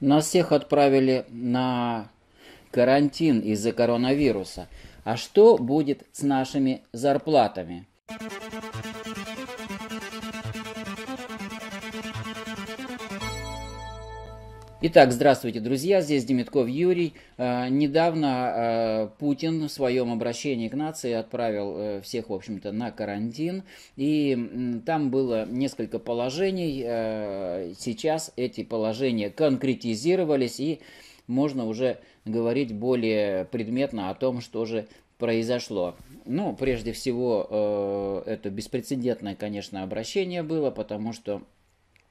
Нас всех отправили на карантин из-за коронавируса. А что будет с нашими зарплатами? Итак, здравствуйте, друзья, здесь Демитков Юрий. Э, недавно э, Путин в своем обращении к нации отправил э, всех, в общем-то, на карантин. И там было несколько положений. Сейчас эти положения конкретизировались, и можно уже говорить более предметно о том, что же произошло. Ну, прежде всего, это беспрецедентное, конечно, обращение было, потому что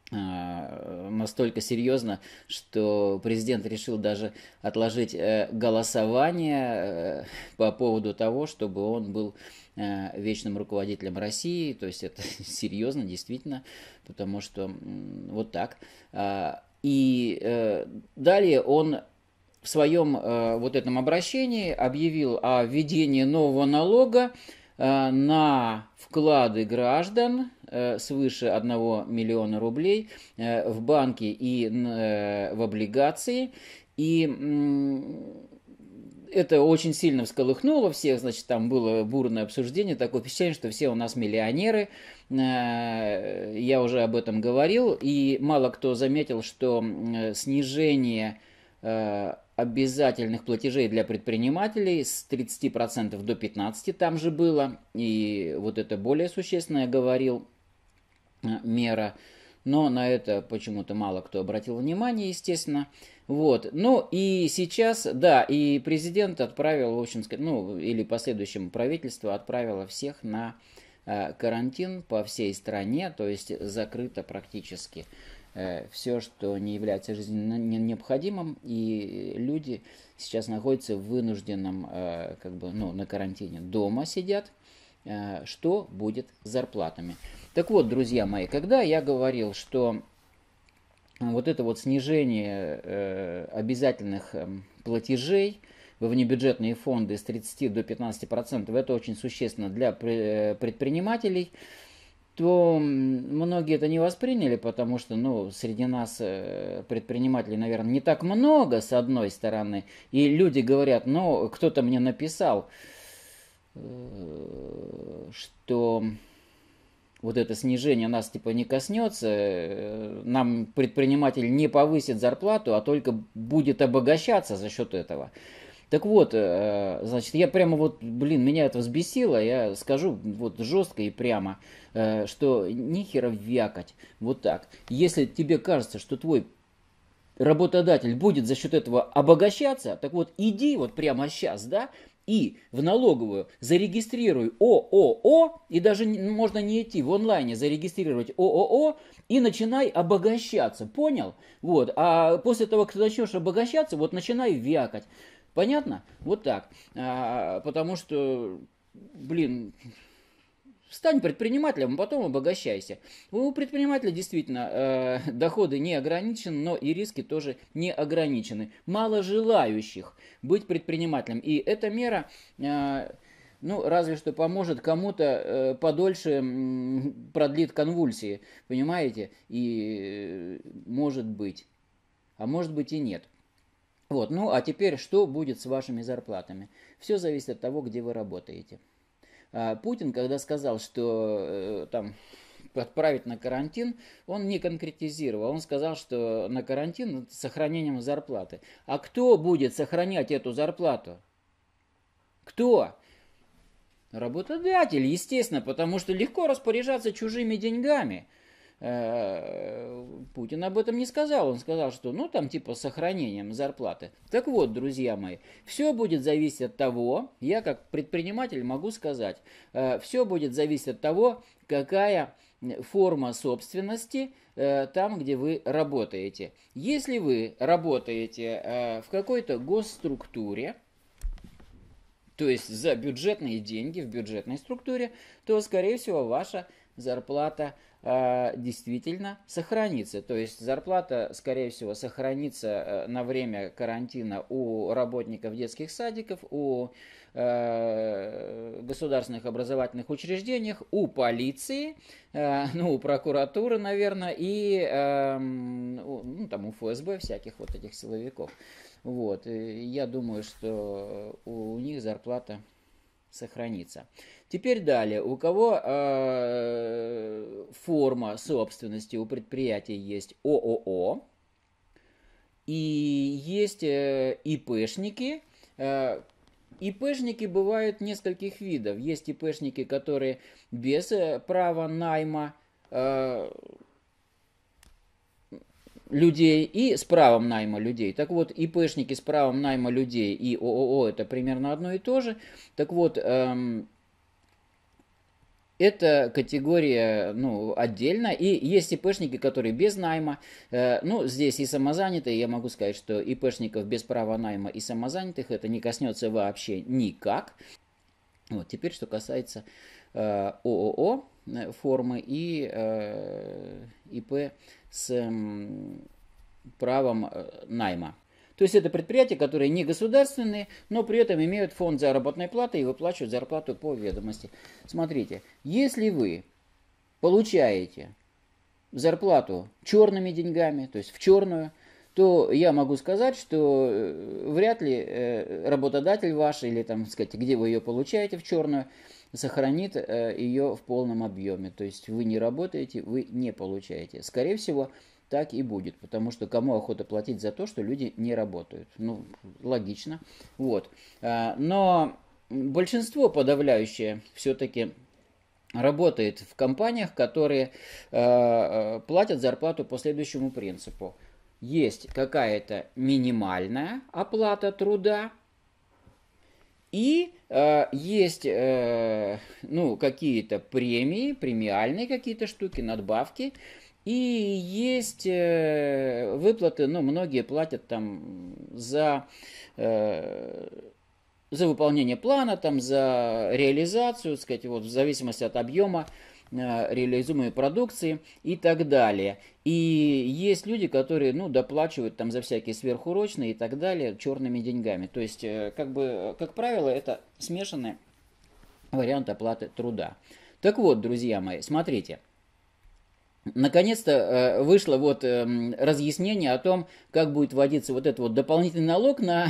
Э, настолько серьезно, что президент решил даже отложить э, голосование э, по поводу того, чтобы он был вечным руководителем России. То есть это серьезно, действительно, потому что вот так. А, и далее он в своем вот этом обращении объявил о введении нового налога, Э, на вклады граждан э, свыше 1 миллиона рублей э, в банки и в облигации. И это очень сильно всколыхнуло всех, значит, там было бурное обсуждение, такое впечатление, что все у нас миллионеры, я уже об этом говорил, и мало кто заметил, что снижение обязательных платежей для предпринимателей с 30% до 15% там же было, и вот это более существенное, говорил, э, мера. Но на это почему-то мало кто обратил внимание, естественно. Вот. Ну и сейчас, да, и президент отправил, в общем, ну или последующему правительство отправило всех на э, карантин по всей стране, то есть закрыто практически Э, все, что не является жизненно необходимым, и люди сейчас находятся в вынужденном, э, как бы, ну, на карантине дома сидят, э, что будет с зарплатами. Так вот, друзья мои, когда я говорил, что вот это вот снижение обязательных платежей во внебюджетные фонды с 30 до 15 процентов, это очень существенно для предпринимателей, то многие это не восприняли, потому что, ну, среди нас э, предпринимателей, наверное, не так много, с одной стороны. И люди говорят, ну, кто-то мне написал, э, что вот это снижение нас типа не коснется, э, нам предприниматель не повысит зарплату, а только будет обогащаться за счет этого. Так вот, э, значит, я прямо вот, блин, меня это взбесило, я скажу вот жестко и прямо, э, что нихера вякать, вот так. Если тебе кажется, что твой работодатель будет за счет этого обогащаться, так вот иди вот прямо сейчас, да, и в налоговую зарегистрируй ООО, и даже можно не идти в онлайне, зарегистрировать ООО, и начинай обогащаться, понял? Вот, а после того, как ты начнешь обогащаться, вот начинай вякать. Понятно? Вот так. А, потому что, блин, Стань предпринимателем, а потом обогащайся. У предпринимателя действительно э, доходы не ограничены, но и риски тоже не ограничены. Мало желающих быть предпринимателем. И эта мера, э, ну, разве что поможет кому-то э, подольше э, продлит конвульсии, понимаете? И э, может быть. А может быть и нет. Вот, ну а теперь что будет с вашими зарплатами? Все зависит от того, где вы работаете. А Путин, когда сказал, что э, там отправить на карантин, он не конкретизировал. Он сказал, что на карантин с сохранением зарплаты. А кто будет сохранять эту зарплату? Кто? Работодатель, естественно, потому что легко распоряжаться чужими деньгами. Э, Путин об этом не сказал. Он сказал, что ну там типа сохранением зарплаты. Так вот, друзья мои, все будет зависеть от того, я как предприниматель могу сказать, э, все будет зависеть от того, какая форма собственности э, там, где вы работаете. Если вы работаете в какой-то госструктуре, то есть за бюджетные деньги в бюджетной структуре, то, скорее всего, ваша зарплата – Э, действительно сохранится. То есть зарплата, скорее всего, сохранится э, на время карантина у работников детских садиков, у э, государственных образовательных учреждениях, у полиции, ну, у прокуратуры, наверное, и эм, ну, там у ФСБ всяких вот этих силовиков. Вот, я думаю, что у них зарплата сохранится. Теперь далее. У кого э, форма собственности у предприятия есть ООО и есть э, ИПшники. Э, ИПшники бывают нескольких видов. Есть ИПшники, которые без э, права найма э, людей и с правом найма людей. Так вот, ИПшники с правом найма людей и ООО это примерно одно и то же. Так вот, эм, это категория ну, отдельно, и есть ИПшники, которые без найма. Э, ну, здесь и самозанятые, я могу сказать, что ИПшников без права найма и самозанятых это не коснется вообще никак. Вот, теперь что касается э, ООО. Э, формы и э, ИП с правом э, найма. То есть это предприятия, которые не государственные, но при этом имеют фонд заработной платы и выплачивают зарплату по ведомости. Смотрите, если вы получаете зарплату черными деньгами, то есть в черную, то я могу сказать, что э, вряд ли э, работодатель ваш или там, сказать, где вы ее получаете в черную, сохранит э, ее в полном объеме. То есть вы не работаете, вы не получаете. Скорее всего, так и будет, потому что кому охота платить за то, что люди не работают. Ну, логично. Вот. А, но большинство подавляющее все-таки работает в компаниях, которые платят зарплату по следующему принципу – есть какая-то минимальная оплата труда и э, есть э, ну, какие-то премии, премиальные какие-то штуки, надбавки. И есть э, выплаты, ну, многие платят там за, э, за выполнение плана, там, за реализацию, сказать, вот, в зависимости от объема Э, реализуемой продукции и так далее. И есть люди, которые, ну, доплачивают там за всякие сверхурочные и так далее черными деньгами. То есть, э, как бы, как правило, это смешанный вариант оплаты труда. Так вот, друзья мои, смотрите. Наконец-то э, вышло вот эм, разъяснение о том, как будет вводиться вот этот вот дополнительный налог на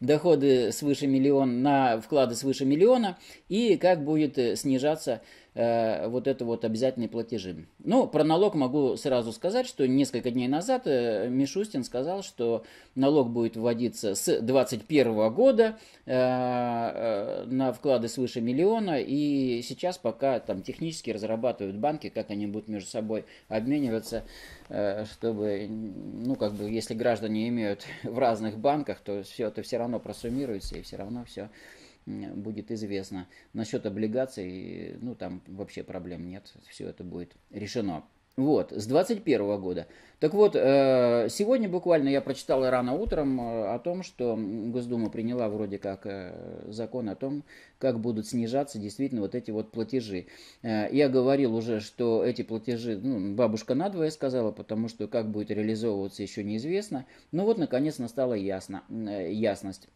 доходы свыше миллиона, на вклады свыше миллиона и как будет снижаться Э, вот это вот обязательные платежи. Ну, про налог могу сразу сказать, что несколько дней назад э, Мишустин сказал, что налог будет вводиться с 2021 года э, на вклады свыше миллиона, и сейчас пока там технически разрабатывают банки, как они будут между собой обмениваться, чтобы, ну, как бы, если граждане имеют в разных банках, то все это все равно просуммируется и все равно все будет известно. Насчет облигаций, ну там вообще проблем нет, все это будет решено. Вот, с 21 года. Так вот, э, сегодня буквально я прочитал рано утром э, о том, что Госдума приняла вроде как э, закон о том, как будут снижаться действительно вот эти вот платежи. Я говорил уже, что эти платежи, ну, бабушка надвое сказала, потому что как будет реализовываться еще неизвестно. Но вот, наконец, настала ясно, ясность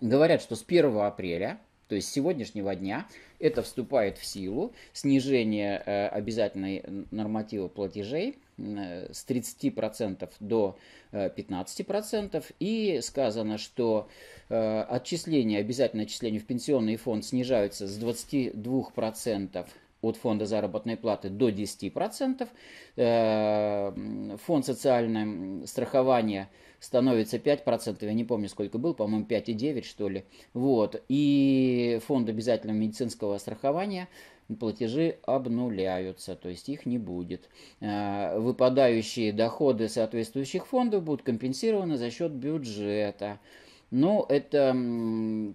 говорят, что с 1 апреля, то есть с сегодняшнего дня, это вступает в силу снижение э, обязательной норматива платежей э, с 30% до э, 15%. И сказано, что э, отчисления, обязательное отчисление в пенсионный фонд снижаются с 22% от фонда заработной платы до 10%. Фонд социального страхования – становится 5%, я не помню, сколько был, по-моему, 5,9 что ли. Вот. И фонд обязательного медицинского страхования платежи обнуляются, то есть их не будет. А, выпадающие доходы соответствующих фондов будут компенсированы за счет бюджета. Ну, это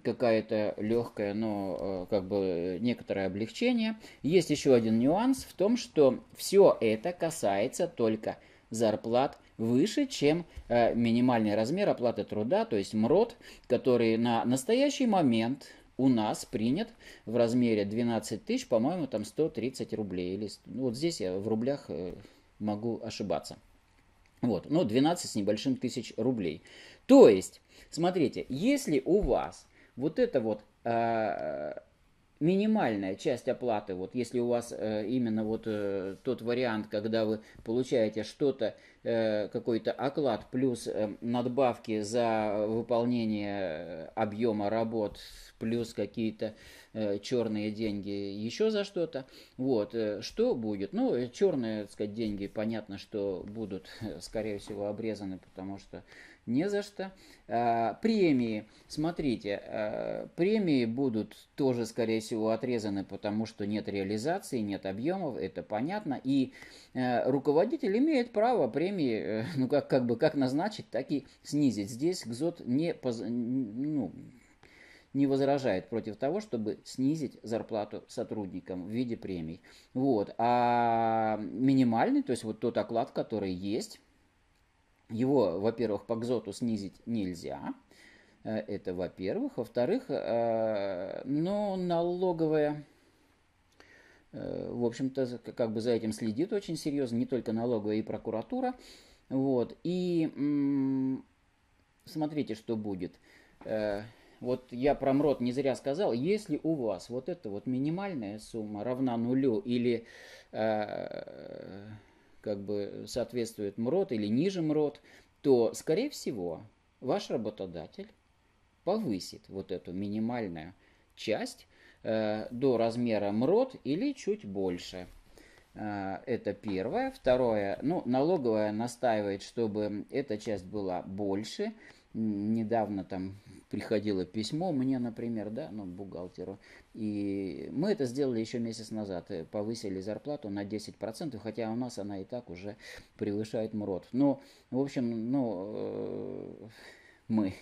какая-то легкая, но э, как бы некоторое облегчение. Есть еще один нюанс в том, что все это касается только зарплат выше, чем э, минимальный размер оплаты труда, то есть МРОД, который на настоящий момент у нас принят в размере 12 тысяч, по-моему, там 130 рублей. Или, ну, вот здесь я в рублях э, могу ошибаться. Вот, но ну, 12 с небольшим тысяч рублей. То есть, смотрите, если у вас вот это вот... Э, минимальная часть оплаты, вот если у вас э, именно вот э, тот вариант, когда вы получаете что-то Э, какой-то оклад плюс эм, надбавки за выполнение э, объема работ плюс какие-то э, черные деньги еще за что-то. Вот, что будет? Ну, черные, так сказать, деньги, понятно, что будут, скорее всего, обрезаны, потому что не за что. А, премии, смотрите, премии будут тоже, скорее всего, отрезаны, потому что нет реализации, нет объемов, это понятно. И руководитель имеет право премии премии, э, ну как, как бы как назначить, так и снизить. Здесь ГЗОТ не, поз... ну, не возражает против того, чтобы снизить зарплату сотрудникам в виде премий. Вот. А минимальный, то есть вот тот оклад, который есть, его, во-первых, по ГЗОТу снизить нельзя. Э, это во-первых. Во-вторых, э, но налоговая Э, в общем-то, как бы за этим следит очень серьезно, не только налоговая и прокуратура. Вот. И смотрите, что будет. Э, вот я про МРОД не зря сказал, если у вас вот эта вот минимальная сумма равна нулю или э- как бы соответствует МРОД или ниже МРОД, то, скорее всего, ваш работодатель повысит вот эту минимальную часть Э, до размера МРОД или чуть больше. Э, это первое. Второе, ну, налоговая настаивает, чтобы эта часть была больше. Недавно там приходило письмо мне, например, да, ну, бухгалтеру. И мы это сделали еще месяц назад. Э, повысили зарплату на 10%, хотя у нас она и так уже превышает МРОД. но ну, в общем, ну, мы...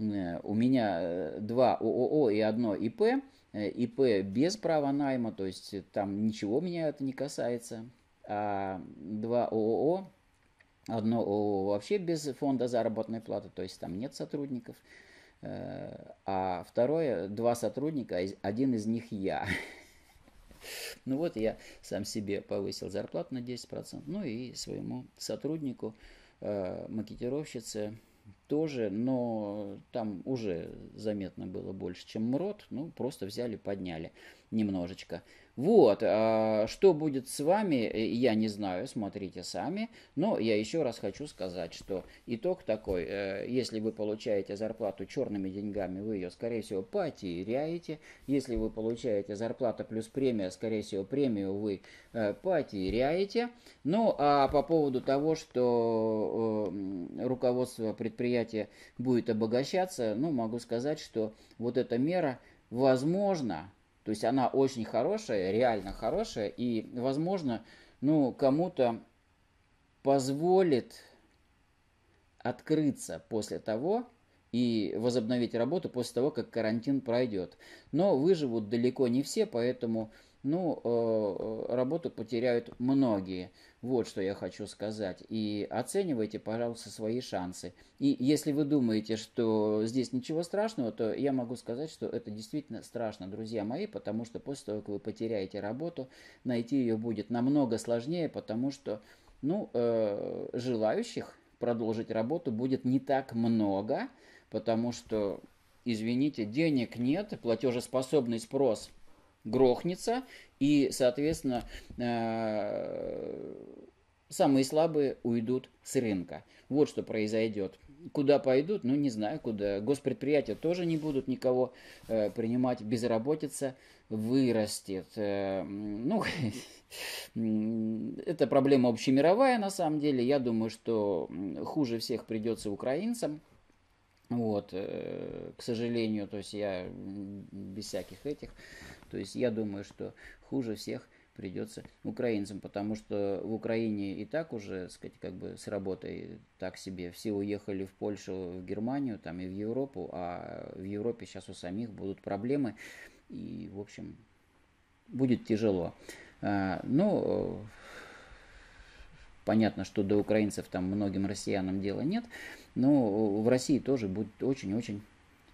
У меня два ООО и одно ИП – Э, ИП без права найма, то есть э, там ничего меня это не касается. А два ООО, одно ООО вообще без фонда заработной платы, то есть там нет сотрудников. Э, а второе, два сотрудника, а один из них я. Ну вот я сам себе повысил зарплату на 10%, ну и своему сотруднику, макетировщице тоже, но там уже заметно было больше, чем МРОД, ну, просто взяли, подняли немножечко. Вот, а, что будет с вами, э, я не знаю, смотрите сами, но я еще раз хочу сказать, что итог такой, э, если вы получаете зарплату черными деньгами, вы ее, скорее всего, потеряете, если вы получаете зарплату плюс премия, скорее всего, премию вы э, потеряете, ну, а по поводу того, что руководство предприятия будет обогащаться, ну, могу сказать, что вот эта мера, возможно, то есть она очень хорошая, реально хорошая, и, возможно, ну, кому-то позволит открыться после того и возобновить работу после того, как карантин пройдет. Но выживут далеко не все, поэтому ну, э, э, работу потеряют многие. Вот что я хочу сказать. И оценивайте, пожалуйста, свои шансы. И если вы думаете, что здесь ничего страшного, то я могу сказать, что это действительно страшно, друзья мои, потому что после того, как вы потеряете работу, найти ее будет намного сложнее, потому что ну, э, желающих продолжить работу будет не так много, потому что, извините, денег нет, платежеспособный спрос – грохнется, и, соответственно, э, самые слабые уйдут с рынка. Вот что произойдет. Куда пойдут, ну не знаю куда. Госпредприятия тоже не будут никого э, принимать. Безработица вырастет. Э, ну, это проблема общемировая на самом деле. Я думаю, что хуже всех придется украинцам. Вот, э, к сожалению, то есть я без всяких этих то есть я думаю, что хуже всех придется украинцам, потому что в Украине и так уже, так сказать, как бы с работой так себе. Все уехали в Польшу, в Германию, там и в Европу, а в Европе сейчас у самих будут проблемы, и, в общем, будет тяжело. Ну, понятно, что до украинцев там многим россиянам дела нет, но в России тоже будет очень-очень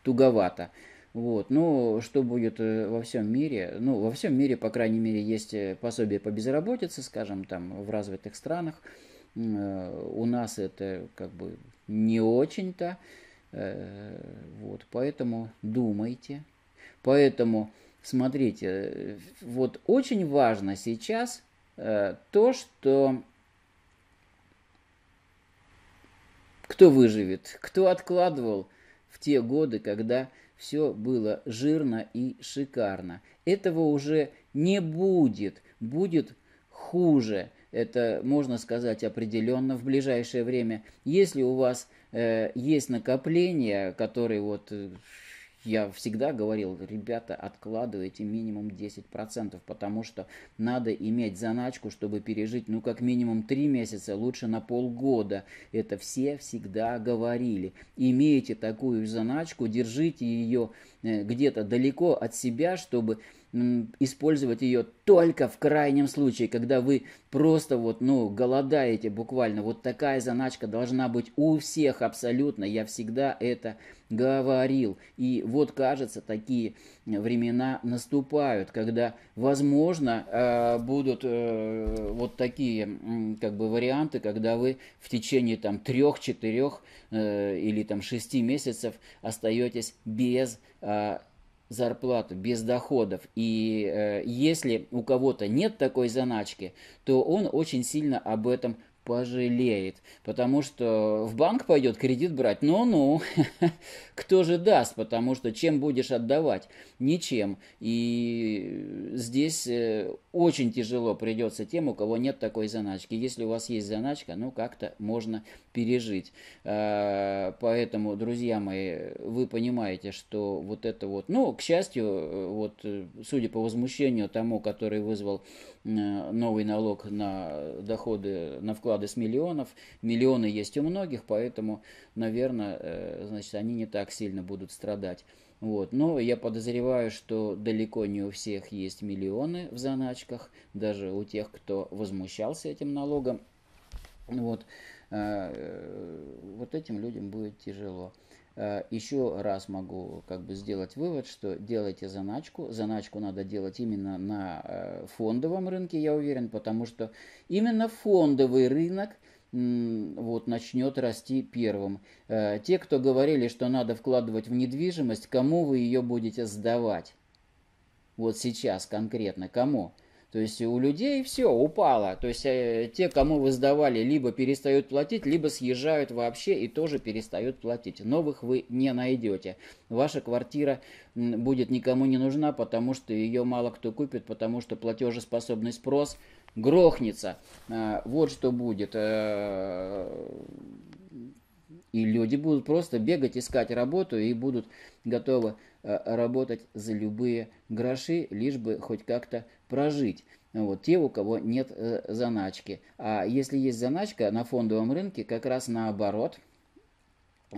туговато. Вот. Но что будет э, во всем мире? Ну, во всем мире, по крайней мере, есть э, пособие по безработице, скажем, там, в развитых странах. Э, у нас это как бы не очень-то. Вот, поэтому думайте. Поэтому, смотрите, вот очень важно сейчас то, что кто выживет, кто откладывал в те годы, когда все было жирно и шикарно. Этого уже не будет, будет хуже. Это можно сказать определенно в ближайшее время. Если у вас э, есть накопления, которые вот э, я всегда говорил, ребята, откладывайте минимум 10%, потому что надо иметь заначку, чтобы пережить, ну, как минимум 3 месяца, лучше на полгода. Это все всегда говорили. Имейте такую заначку, держите ее э, где-то далеко от себя, чтобы использовать ее только в крайнем случае, когда вы просто вот, ну, голодаете буквально. Вот такая заначка должна быть у всех абсолютно. Я всегда это говорил. И вот, кажется, такие времена наступают, когда, возможно, э, будут э, вот такие, как бы, варианты, когда вы в течение, там, трех, четырех э, или, там, шести месяцев остаетесь без а, зарплату без доходов. И э, если у кого-то нет такой заначки, то он очень сильно об этом пожалеет, потому что в банк пойдет кредит брать, ну-ну, кто же даст, потому что чем будешь отдавать? Ничем. И здесь э, очень тяжело придется тем, у кого нет такой заначки. Если у вас есть заначка, ну как-то можно пережить. Э, поэтому, друзья мои, вы понимаете, что вот это вот, ну, к счастью, э, вот, э, судя по возмущению тому, который вызвал новый налог на доходы, на вклады с миллионов, миллионы есть у многих, поэтому, наверное, значит, они не так сильно будут страдать. Вот. Но я подозреваю, что далеко не у всех есть миллионы в заначках, даже у тех, кто возмущался этим налогом. Вот. Э, э, вот этим людям будет тяжело. Э, Еще раз могу как бы сделать вывод, что делайте заначку. Заначку надо делать именно на фондовом рынке, я уверен, потому что именно фондовый рынок вот, начнет расти первым. Те, кто говорили, что надо вкладывать в недвижимость, кому вы ее будете сдавать? Вот сейчас конкретно кому? То есть у людей все упало. То есть э, те, кому вы сдавали, либо перестают платить, либо съезжают вообще и тоже перестают платить. Новых вы не найдете. Ваша квартира будет никому не нужна, потому что ее мало кто купит, потому что платежеспособный спрос грохнется. А, вот что будет. Э, и люди будут просто бегать, искать работу и будут готовы э, работать за любые гроши, лишь бы хоть как-то прожить. Вот, те, у кого нет э, заначки. А если есть заначка на фондовом рынке, как раз наоборот.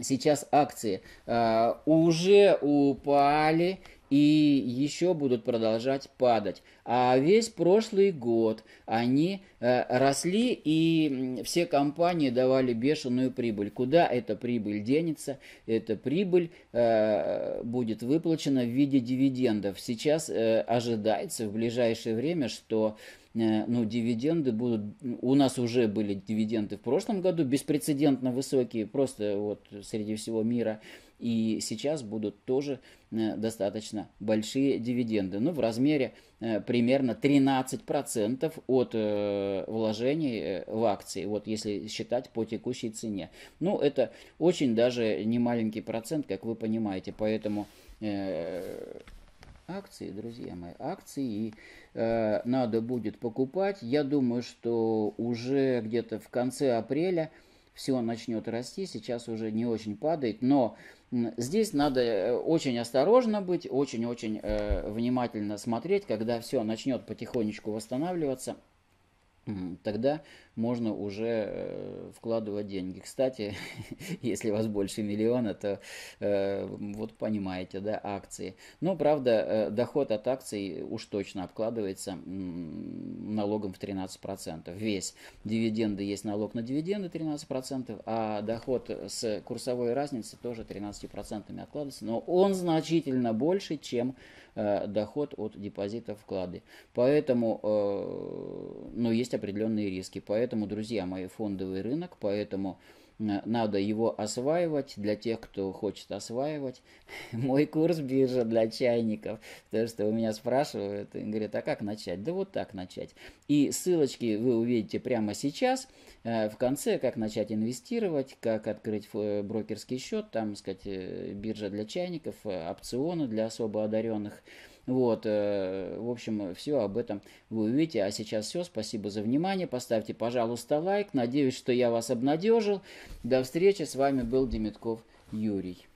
Сейчас акции э, уже упали, и еще будут продолжать падать. А весь прошлый год они э, росли, и все компании давали бешеную прибыль. Куда эта прибыль денется? Эта прибыль э, будет выплачена в виде дивидендов. Сейчас э, ожидается в ближайшее время, что э, ну, дивиденды будут... У нас уже были дивиденды в прошлом году, беспрецедентно высокие, просто вот среди всего мира – и сейчас будут тоже э, достаточно большие дивиденды, ну, в размере э, примерно 13% от э, вложений в акции, вот если считать по текущей цене. Ну, это очень даже не маленький процент, как вы понимаете, поэтому акции, друзья мои, акции и э, надо будет покупать. Я думаю, что уже где-то в конце апреля все начнет расти, сейчас уже не очень падает, но Здесь надо э, очень осторожно быть, очень-очень э, внимательно смотреть, когда все начнет потихонечку восстанавливаться тогда можно уже э, вкладывать деньги. Кстати, если у вас больше миллиона, то э, вот понимаете, да, акции. Но, правда, э, доход от акций уж точно обкладывается налогом в 13%. Весь дивиденды есть налог на дивиденды 13%, а доход с курсовой разницы тоже 13% откладывается. Но он значительно больше, чем Э, доход от депозита вклады. Поэтому, э, но ну, есть определенные риски. Поэтому, друзья мои, фондовый рынок, поэтому надо его осваивать для тех, кто хочет осваивать. Мой курс биржа для чайников. То, что у меня спрашивают, говорят, а как начать? Да вот так начать. И ссылочки вы увидите прямо сейчас. Э, в конце, как начать инвестировать, как открыть э, брокерский счет, там, сказать, э, биржа для чайников, опционы для особо одаренных – вот, э, в общем, все об этом вы увидите. А сейчас все. Спасибо за внимание. Поставьте, пожалуйста, лайк. Надеюсь, что я вас обнадежил. До встречи. С вами был Демитков Юрий.